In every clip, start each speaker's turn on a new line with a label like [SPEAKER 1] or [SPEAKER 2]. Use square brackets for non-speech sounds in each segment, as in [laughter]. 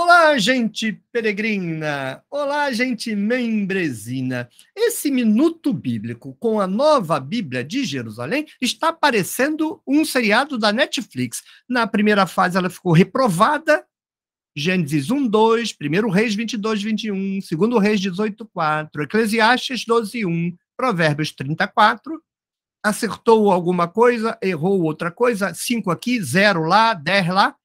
[SPEAKER 1] Olá, gente peregrina! Olá, gente membresina! Esse minuto bíblico com a nova Bíblia de Jerusalém está parecendo um seriado da Netflix. Na primeira fase ela ficou reprovada. Gênesis 1, 2, 1 Reis 22, 21, 2 Reis 18, 4, Eclesiastes 12, 1, Provérbios 34, acertou alguma coisa, errou outra coisa, 5 aqui, 0 lá, 10 lá,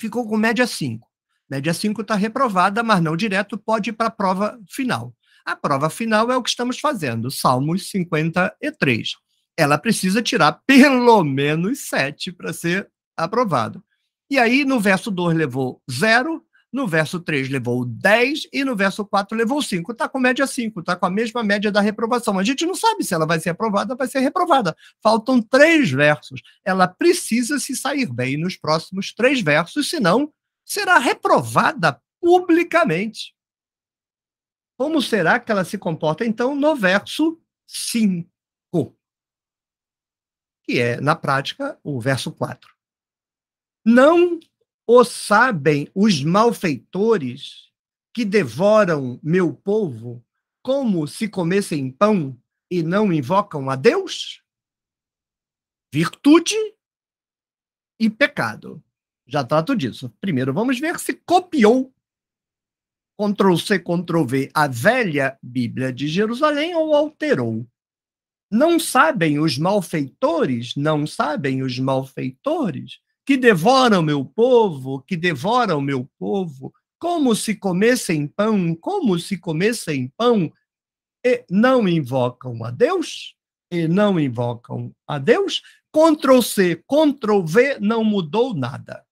[SPEAKER 1] ficou com média 5. Média 5 está reprovada, mas não direto, pode ir para a prova final. A prova final é o que estamos fazendo, Salmos 53. Ela precisa tirar pelo menos 7 para ser aprovada. E aí, no verso 2 levou 0, no verso 3 levou 10 e no verso 4 levou 5. Está com média 5, está com a mesma média da reprovação. A gente não sabe se ela vai ser aprovada, vai ser reprovada. Faltam três versos. Ela precisa se sair bem nos próximos três versos, senão será reprovada publicamente. Como será que ela se comporta, então, no verso 5, que é, na prática, o verso 4. Não o sabem os malfeitores que devoram meu povo, como se comessem pão e não invocam a Deus? Virtude e pecado. Já trato disso. Primeiro, vamos ver se copiou Ctrl C, Ctrl V, a velha Bíblia de Jerusalém ou alterou. Não sabem os malfeitores, não sabem os malfeitores que devoram meu povo, que devoram meu povo, como se comessem pão, como se comessem pão, e não invocam a Deus, e não invocam a Deus. Ctrl C, Ctrl V não mudou nada.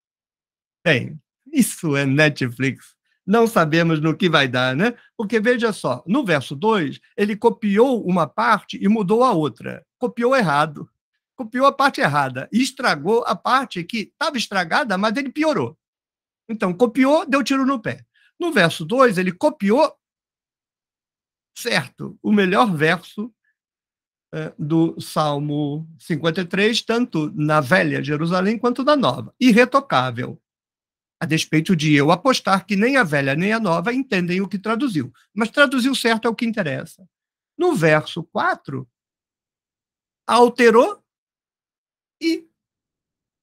[SPEAKER 1] Bem, isso é Netflix. Não sabemos no que vai dar, né? Porque veja só, no verso 2, ele copiou uma parte e mudou a outra. Copiou errado. Copiou a parte errada e estragou a parte que estava estragada, mas ele piorou. Então, copiou, deu tiro no pé. No verso 2, ele copiou certo, o melhor verso eh, do Salmo 53, tanto na velha Jerusalém quanto na nova. Irretocável a despeito de eu apostar que nem a velha nem a nova entendem o que traduziu. Mas traduziu certo é o que interessa. No verso 4, alterou e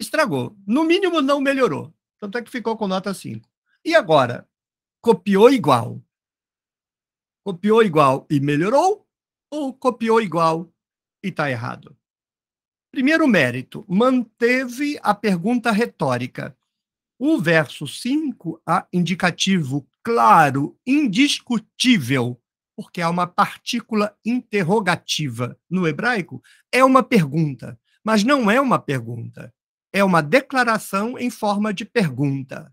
[SPEAKER 1] estragou. No mínimo, não melhorou. Tanto é que ficou com nota 5. E agora? Copiou igual. Copiou igual e melhorou? Ou copiou igual e está errado? Primeiro mérito, manteve a pergunta retórica. O verso 5 há indicativo claro, indiscutível, porque há uma partícula interrogativa. No hebraico, é uma pergunta, mas não é uma pergunta. É uma declaração em forma de pergunta.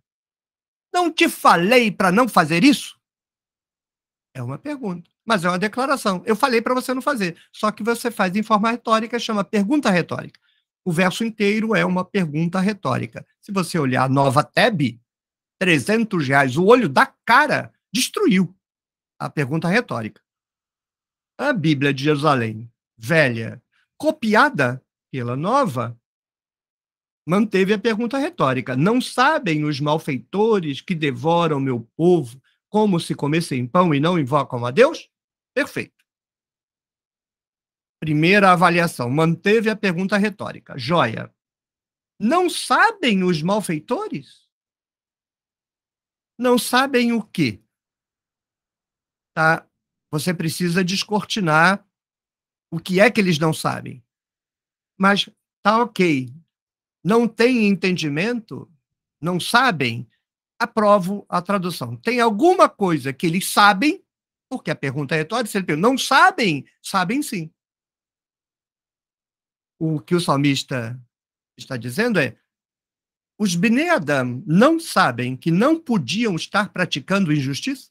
[SPEAKER 1] Não te falei para não fazer isso? É uma pergunta, mas é uma declaração. Eu falei para você não fazer, só que você faz em forma retórica, chama pergunta retórica. O verso inteiro é uma pergunta retórica. Se você olhar a nova Teb, 300 reais, o olho da cara destruiu a pergunta retórica. A Bíblia de Jerusalém, velha, copiada pela nova, manteve a pergunta retórica. Não sabem os malfeitores que devoram meu povo como se comessem pão e não invocam a Deus? Perfeito. Primeira avaliação, manteve a pergunta retórica. Joia. Não sabem os malfeitores? Não sabem o quê? Tá? Você precisa descortinar o que é que eles não sabem. Mas tá ok. Não tem entendimento? Não sabem? Aprovo a tradução. Tem alguma coisa que eles sabem, porque a pergunta é retórica, se ele pergunta, não sabem? Sabem sim o que o salmista está dizendo é: os Bnei Adam não sabem que não podiam estar praticando injustiça?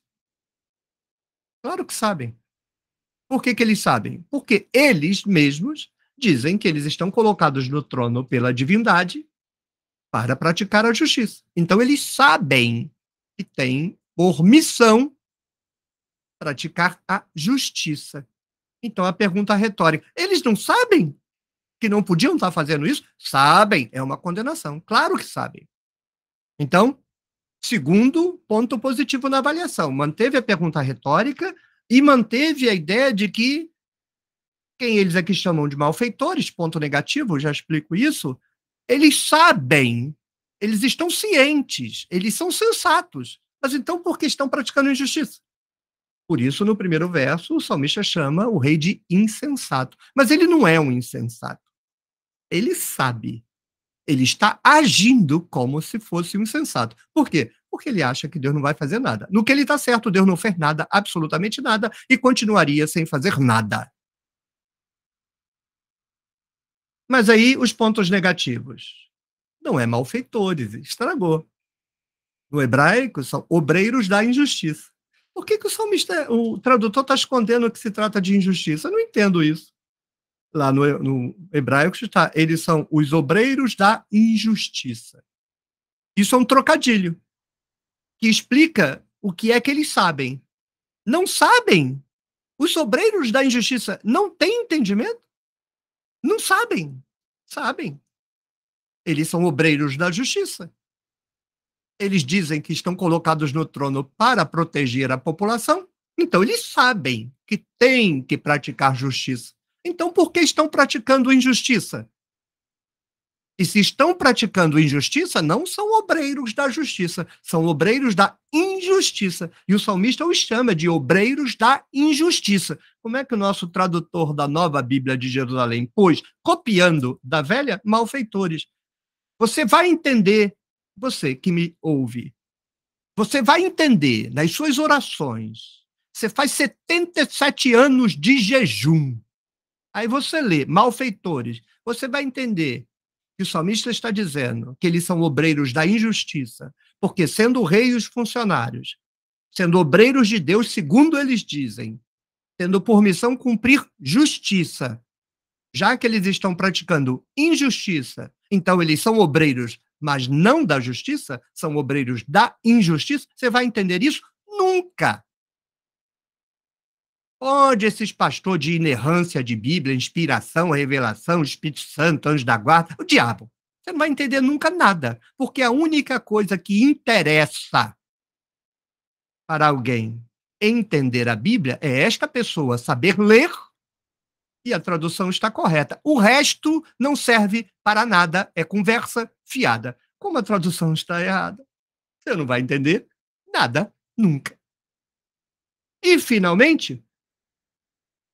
[SPEAKER 1] Claro que sabem. Por que, que eles sabem? Porque eles mesmos dizem que eles estão colocados no trono pela divindade para praticar a justiça. Então, eles sabem que têm por missão praticar a justiça. Então, a pergunta retórica: eles não sabem? que não podiam estar fazendo isso, sabem, é uma condenação. Claro que sabem. Então, segundo ponto positivo na avaliação, manteve a pergunta retórica e manteve a ideia de que quem eles aqui chamam de malfeitores, ponto negativo, já explico isso, eles sabem, eles estão cientes, eles são sensatos. Mas então por que estão praticando injustiça? Por isso, no primeiro verso, o salmista chama o rei de insensato. Mas ele não é um insensato ele sabe. Ele está agindo como se fosse um insensato. Por quê? Porque ele acha que Deus não vai fazer nada. No que ele está certo, Deus não fez nada, absolutamente nada, e continuaria sem fazer nada. Mas aí os pontos negativos. Não é malfeitores, estragou. No hebraico, são obreiros da injustiça. Por que, que o, salmista, o tradutor está escondendo que se trata de injustiça? Eu não entendo isso lá no, no hebraico está, eles são os obreiros da injustiça. Isso é um trocadilho que explica o que é que eles sabem. Não sabem? Os obreiros da injustiça não têm entendimento? Não sabem. Sabem. Eles são obreiros da justiça. Eles dizem que estão colocados no trono para proteger a população, então eles sabem que têm que praticar justiça. Então, por que estão praticando injustiça? E se estão praticando injustiça, não são obreiros da justiça, são obreiros da injustiça. E o salmista os chama de obreiros da injustiça. Como é que o nosso tradutor da nova Bíblia de Jerusalém pôs? Copiando da velha, malfeitores. Você vai entender, você que me ouve, você vai entender nas suas orações. Você faz 77 anos de jejum. Aí você lê malfeitores, você vai entender que o salmista está dizendo que eles são obreiros da injustiça, porque sendo reis e os funcionários, sendo obreiros de Deus, segundo eles dizem, tendo por missão cumprir justiça, já que eles estão praticando injustiça, então eles são obreiros, mas não da justiça, são obreiros da injustiça. Você vai entender isso nunca. Onde esses pastores de inerrância de Bíblia, inspiração, revelação, Espírito Santo, anjo da guarda, o diabo. Você não vai entender nunca nada, porque a única coisa que interessa para alguém entender a Bíblia é esta pessoa saber ler e a tradução está correta. O resto não serve para nada, é conversa fiada. Como a tradução está errada, você não vai entender nada nunca. E, finalmente,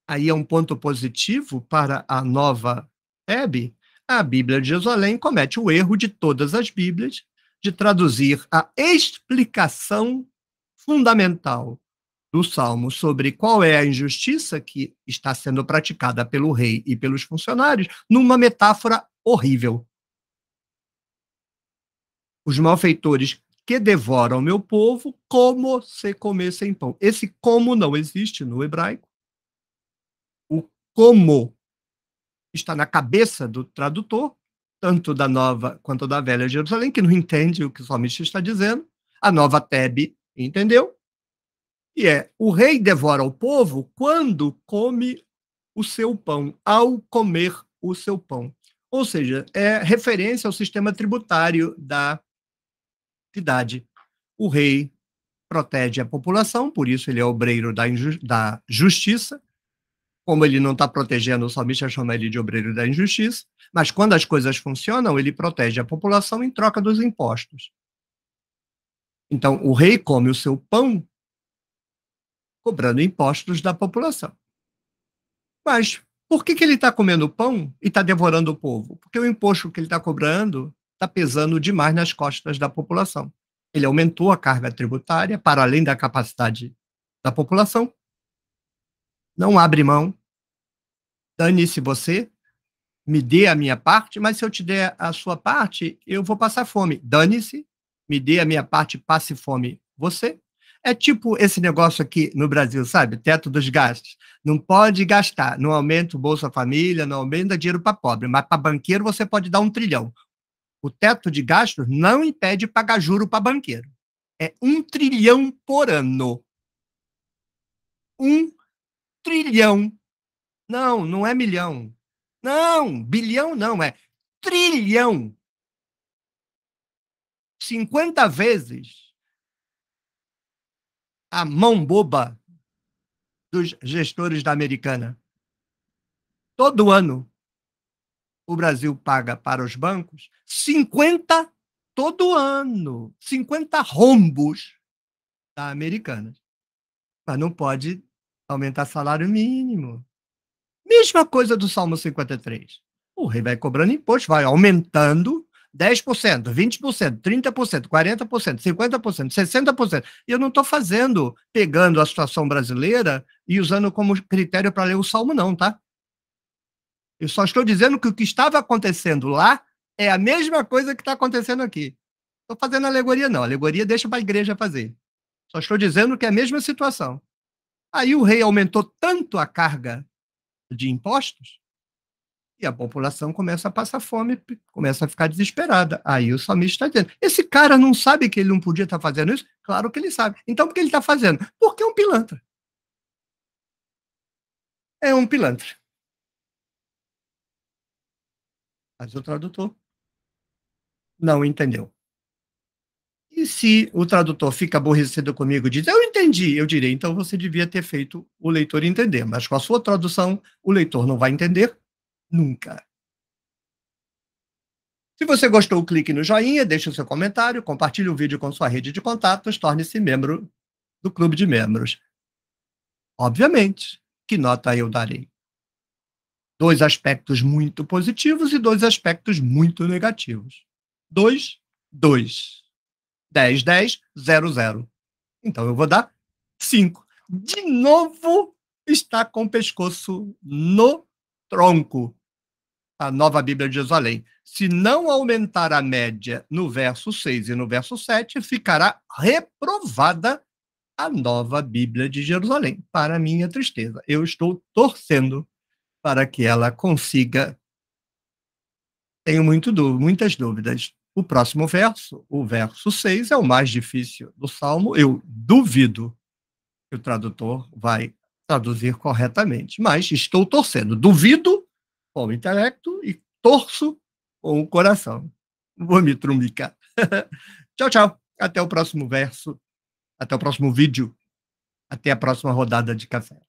[SPEAKER 1] aí é um ponto positivo para a nova Hebe, a Bíblia de Jerusalém comete o erro de todas as Bíblias de traduzir a explicação fundamental do Salmo sobre qual é a injustiça que está sendo praticada pelo rei e pelos funcionários numa metáfora horrível. Os malfeitores que devoram meu povo como se comessem pão. Esse como não existe no hebraico como está na cabeça do tradutor, tanto da nova quanto da velha Jerusalém, que não entende o que o salmista está dizendo, a nova Tebe entendeu, e é: o rei devora o povo quando come o seu pão, ao comer o seu pão. Ou seja, é referência ao sistema tributário da cidade. O rei protege a população, por isso ele é obreiro da, da justiça, como ele não está protegendo, o salmista chama ele de obreiro da injustiça, mas quando as coisas funcionam, ele protege a população em troca dos impostos. Então, o rei come o seu pão cobrando impostos da população. Mas por que, que ele está comendo pão e está devorando o povo? Porque o imposto que ele está cobrando está pesando demais nas costas da população. Ele aumentou a carga tributária para além da capacidade da população. Não abre mão dane-se você, me dê a minha parte, mas se eu te der a sua parte, eu vou passar fome. Dane-se, me dê a minha parte, passe fome você. É tipo esse negócio aqui no Brasil, sabe? Teto dos gastos. Não pode gastar, não aumenta o Bolsa Família, não aumenta dinheiro para pobre, mas para banqueiro você pode dar um trilhão. O teto de gastos não impede pagar juro para banqueiro. É um trilhão por ano. Um trilhão não, não é milhão. Não, bilhão não, é trilhão. 50 vezes a mão boba dos gestores da Americana. Todo ano, o Brasil paga para os bancos 50, todo ano, 50 rombos da Americana. Mas não pode aumentar salário mínimo. Mesma coisa do Salmo 53. O rei vai cobrando imposto, vai aumentando 10%, 20%, 30%, 40%, 50%, 60%. E eu não estou fazendo, pegando a situação brasileira e usando como critério para ler o Salmo, não, tá? Eu só estou dizendo que o que estava acontecendo lá é a mesma coisa que está acontecendo aqui. Estou fazendo alegoria, não. Alegoria deixa para a igreja fazer. Só estou dizendo que é a mesma situação. Aí o rei aumentou tanto a carga de impostos, e a população começa a passar fome, começa a ficar desesperada. Aí o salmista está dizendo: esse cara não sabe que ele não podia estar tá fazendo isso? Claro que ele sabe. Então, por que ele está fazendo? Porque é um pilantra. É um pilantra. Mas o tradutor não entendeu. E se o tradutor fica aborrecido comigo e diz, eu entendi, eu direi, então você devia ter feito o leitor entender. Mas com a sua tradução, o leitor não vai entender nunca. Se você gostou, clique no joinha, deixe o seu comentário, compartilhe o vídeo com sua rede de contatos, torne-se membro do Clube de Membros. Obviamente, que nota eu darei? Dois aspectos muito positivos e dois aspectos muito negativos. Dois, dois. 10, 10, 0, 0. Então eu vou dar 5. De novo, está com o pescoço no tronco. A nova Bíblia de Jerusalém. Se não aumentar a média no verso 6 e no verso 7, ficará reprovada a nova Bíblia de Jerusalém, para minha tristeza. Eu estou torcendo para que ela consiga. Tenho muito dú muitas dúvidas o próximo verso, o verso 6, é o mais difícil do salmo. Eu duvido que o tradutor vai traduzir corretamente, mas estou torcendo. Duvido com o intelecto e torço com o coração. Vou me trumbicar. [laughs] tchau, tchau. Até o próximo verso. Até o próximo vídeo. Até a próxima rodada de café.